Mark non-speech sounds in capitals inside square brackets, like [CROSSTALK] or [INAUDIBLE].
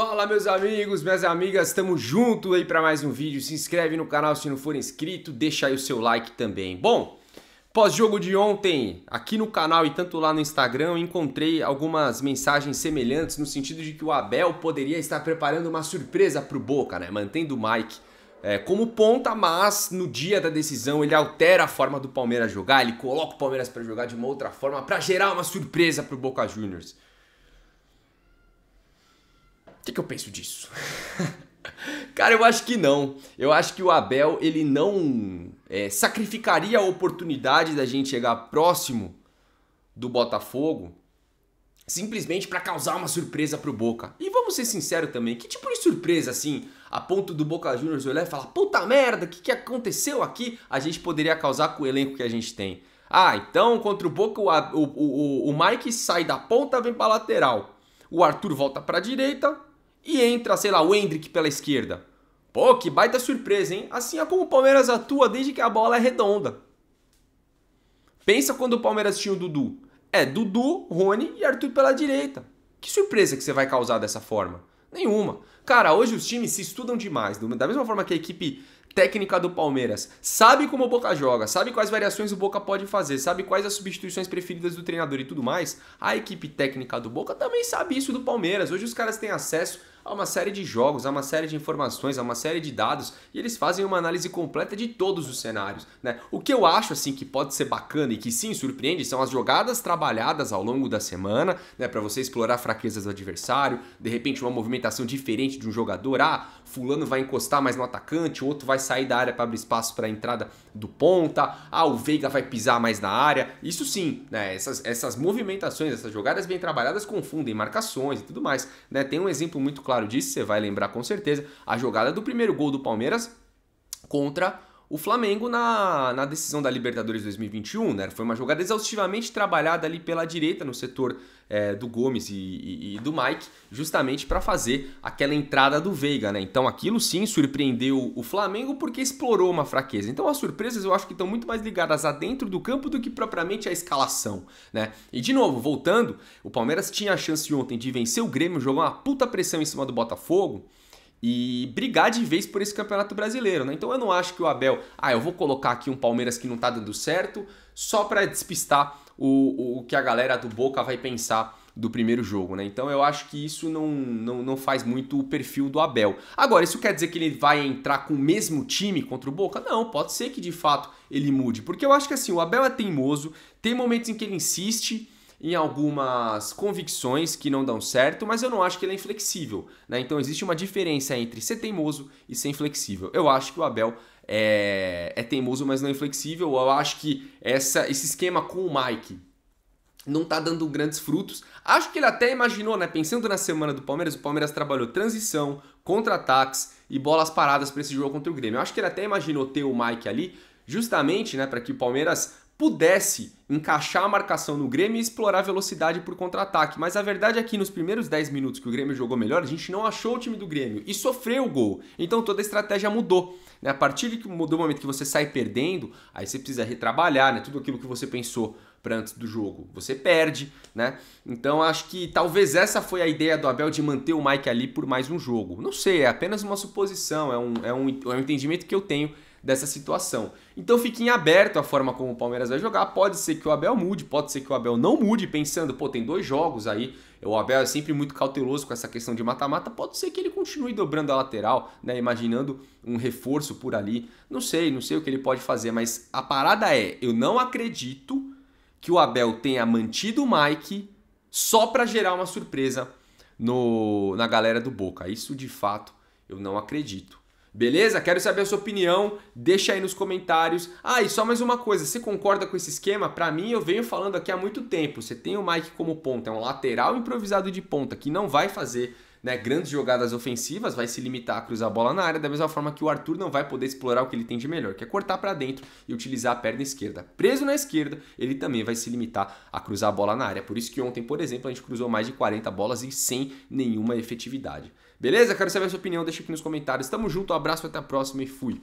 Fala meus amigos, minhas amigas, estamos junto aí para mais um vídeo. Se inscreve no canal se não for inscrito, deixa aí o seu like também. Bom, pós-jogo de ontem, aqui no canal e tanto lá no Instagram, eu encontrei algumas mensagens semelhantes no sentido de que o Abel poderia estar preparando uma surpresa para o Boca, né? Mantendo o Mike é, como ponta, mas no dia da decisão ele altera a forma do Palmeiras jogar, ele coloca o Palmeiras para jogar de uma outra forma para gerar uma surpresa para o Boca Juniors que, que eu penso disso? [LAUGHS] Cara, eu acho que não. Eu acho que o Abel ele não é, sacrificaria a oportunidade da gente chegar próximo do Botafogo simplesmente para causar uma surpresa pro Boca. E vamos ser sinceros também, que tipo de surpresa assim, a ponto do Boca Juniors olhar e falar: "Puta merda, o que, que aconteceu aqui?" A gente poderia causar com o elenco que a gente tem. Ah, então contra o Boca o, o, o, o Mike sai da ponta, vem para lateral. O Arthur volta para direita, e entra, sei lá, o Hendrick pela esquerda. Pô, que baita surpresa, hein? Assim é como o Palmeiras atua desde que a bola é redonda. Pensa quando o Palmeiras tinha o Dudu. É Dudu, Rony e Arthur pela direita. Que surpresa que você vai causar dessa forma? Nenhuma. Cara, hoje os times se estudam demais. Da mesma forma que a equipe técnica do Palmeiras sabe como o Boca joga, sabe quais variações o Boca pode fazer, sabe quais as substituições preferidas do treinador e tudo mais, a equipe técnica do Boca também sabe isso do Palmeiras. Hoje os caras têm acesso há uma série de jogos, há uma série de informações, há uma série de dados e eles fazem uma análise completa de todos os cenários. Né? O que eu acho assim que pode ser bacana e que sim surpreende são as jogadas trabalhadas ao longo da semana, né, para você explorar fraquezas do adversário, de repente uma movimentação diferente de um jogador. Ah, fulano vai encostar mais no atacante, o outro vai sair da área para abrir espaço para a entrada do ponta. Ah, o Veiga vai pisar mais na área. Isso sim, né, essas, essas movimentações, essas jogadas bem trabalhadas confundem marcações e tudo mais. Né? Tem um exemplo muito claro disso, você vai lembrar com certeza, a jogada do primeiro gol do Palmeiras contra o Flamengo na, na decisão da Libertadores 2021, né? Foi uma jogada exaustivamente trabalhada ali pela direita, no setor é, do Gomes e, e, e, do Mike, justamente para fazer aquela entrada do Veiga, né? Então aquilo sim surpreendeu o Flamengo porque explorou uma fraqueza. Então as surpresas eu acho que estão muito mais ligadas a dentro do campo do que propriamente a escalação, né? E de novo, voltando, o Palmeiras tinha a chance ontem de vencer o Grêmio, jogou uma puta pressão em cima do Botafogo e brigar de vez por esse campeonato brasileiro, né? Então eu não acho que o Abel, ah, eu vou colocar aqui um Palmeiras que não tá dando certo, só para despistar o, o que a galera do Boca vai pensar do primeiro jogo, né? Então eu acho que isso não, não, não faz muito o perfil do Abel. Agora, isso quer dizer que ele vai entrar com o mesmo time contra o Boca? Não, pode ser que de fato ele mude, porque eu acho que assim, o Abel é teimoso, tem momentos em que ele insiste em algumas convicções que não dão certo, mas eu não acho que ele é inflexível. Né? Então existe uma diferença entre ser teimoso e ser inflexível. Eu acho que o Abel é, é teimoso, mas não é inflexível. Eu acho que essa, esse esquema com o Mike não está dando grandes frutos. Acho que ele até imaginou, né? Pensando na semana do Palmeiras, o Palmeiras trabalhou transição, contra-ataques e bolas paradas para esse jogo contra o Grêmio. Eu acho que ele até imaginou ter o Mike ali, justamente, né, para que o Palmeiras pudesse encaixar a marcação no Grêmio e explorar a velocidade por contra-ataque. Mas a verdade é que nos primeiros 10 minutos que o Grêmio jogou melhor, a gente não achou o time do Grêmio e sofreu o gol. Então toda a estratégia mudou. Né? A partir do momento que você sai perdendo, aí você precisa retrabalhar né? tudo aquilo que você pensou para antes do jogo. Você perde, né? Então acho que talvez essa foi a ideia do Abel de manter o Mike ali por mais um jogo. Não sei, é apenas uma suposição, é um, é um, é um entendimento que eu tenho dessa situação. Então fique em aberto a forma como o Palmeiras vai jogar. Pode ser que o Abel mude, pode ser que o Abel não mude, pensando, pô, tem dois jogos aí. O Abel é sempre muito cauteloso com essa questão de mata-mata. Pode ser que ele continue dobrando a lateral, né? Imaginando um reforço por ali. Não sei, não sei o que ele pode fazer, mas a parada é: eu não acredito que o Abel tenha mantido o Mike só para gerar uma surpresa no, na galera do Boca. Isso de fato eu não acredito. Beleza? Quero saber a sua opinião, deixa aí nos comentários. Ah, e só mais uma coisa, você concorda com esse esquema? Para mim, eu venho falando aqui há muito tempo, você tem o Mike como ponta, é um lateral improvisado de ponta que não vai fazer né, grandes jogadas ofensivas, vai se limitar a cruzar a bola na área, da mesma forma que o Arthur não vai poder explorar o que ele tem de melhor, que é cortar para dentro e utilizar a perna esquerda. Preso na esquerda, ele também vai se limitar a cruzar a bola na área. Por isso que ontem, por exemplo, a gente cruzou mais de 40 bolas e sem nenhuma efetividade. Beleza? Quero saber a sua opinião, deixa aqui nos comentários. Tamo junto, um abraço, até a próxima e fui!